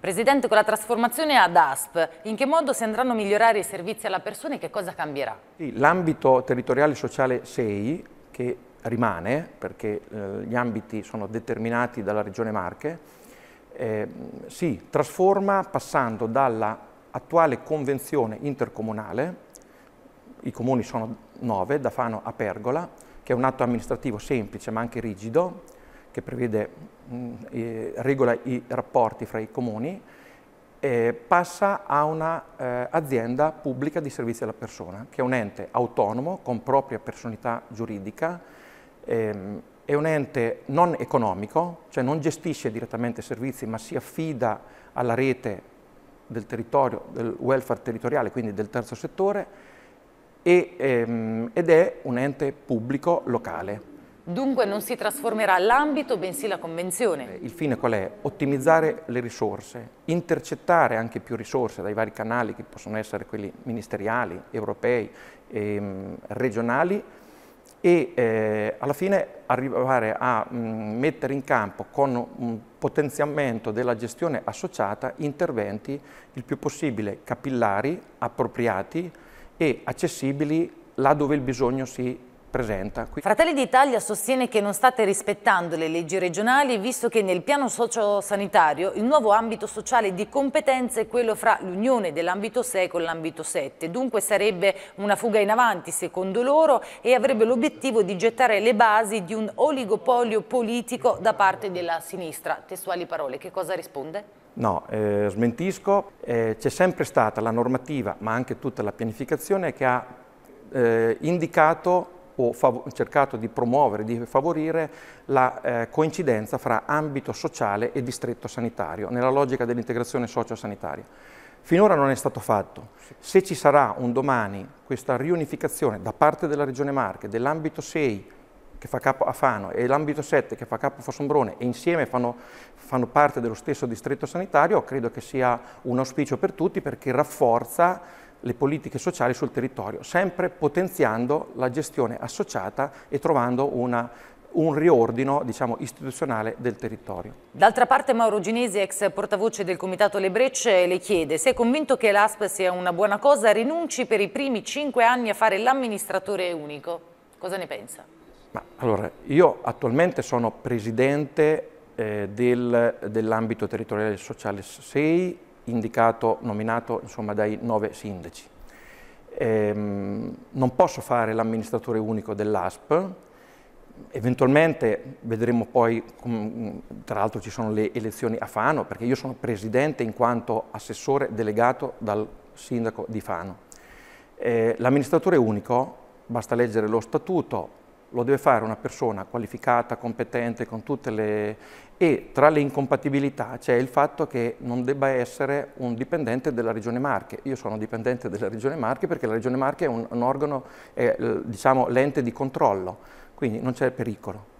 Presidente, con la trasformazione ad ASP, in che modo si andranno a migliorare i servizi alla persona e che cosa cambierà? Sì, L'ambito territoriale sociale 6, che rimane, perché eh, gli ambiti sono determinati dalla Regione Marche, eh, si trasforma passando dalla attuale convenzione intercomunale, i comuni sono nove, da Fano a Pergola, che è un atto amministrativo semplice ma anche rigido, che prevede, mh, mm, regola i rapporti fra i comuni, eh, passa a un'azienda eh, pubblica di servizi alla persona, che è un ente autonomo con propria personalità giuridica, ehm, è un ente non economico, cioè non gestisce direttamente servizi, ma si affida alla rete del territorio, del welfare territoriale, quindi del terzo settore, e, ehm, ed è un ente pubblico locale. Dunque non si trasformerà l'ambito, bensì la convenzione. Eh, il fine qual è? Ottimizzare le risorse, intercettare anche più risorse dai vari canali che possono essere quelli ministeriali, europei, ehm, regionali e eh, alla fine arrivare a mh, mm, mettere in campo con un potenziamento della gestione associata interventi il più possibile capillari, appropriati e accessibili là dove il bisogno si presenta qui. Fratelli d'Italia sostiene che non state rispettando le leggi regionali visto che nel piano sociosanitario il nuovo ambito sociale di competenza è quello fra l'unione dell'ambito 6 con l'ambito 7. Dunque sarebbe una fuga in avanti secondo loro e avrebbe l'obiettivo di gettare le basi di un oligopolio politico da parte della sinistra. Testuali parole, che cosa risponde? No, eh, smentisco, eh, c'è sempre stata la normativa ma anche tutta la pianificazione che ha eh, indicato ho cercato di promuovere, di favorire la eh, coincidenza fra ambito sociale e distretto sanitario, nella logica dell'integrazione sociosanitaria. Finora non è stato fatto. Se ci sarà un domani questa riunificazione da parte della Regione Marche dell'ambito 6 che fa capo a Fano e l'ambito 7 che fa capo a Fossombrone e insieme fanno, fanno, parte dello stesso distretto sanitario, credo che sia un auspicio per tutti perché rafforza le politiche sociali sul territorio, sempre potenziando la gestione associata e trovando una un riordino diciamo, istituzionale del territorio. D'altra parte Mauro Ginesi, ex portavoce del Comitato Le Brecce, le chiede se è convinto che l'ASP sia una buona cosa, rinunci per i primi cinque anni a fare l'amministratore unico. Cosa ne pensa? Ma, allora, io attualmente sono presidente eh, del, dell'ambito territoriale sociale 6 indicato, nominato insomma, dai nove sindaci. Ehm, non posso fare l'amministratore unico dell'ASP, eventualmente vedremo poi, tra l'altro ci sono le elezioni a Fano, perché io sono presidente in quanto assessore delegato dal sindaco di Fano. Eh, l'amministratore unico, basta leggere lo statuto, lo deve fare una persona qualificata, competente, con tutte le... e tra le incompatibilità c'è il fatto che non debba essere un dipendente della Regione Marche. Io sono dipendente della Regione Marche perché la Regione Marche è un, un organo, è, diciamo, l'ente di controllo, quindi non c'è pericolo.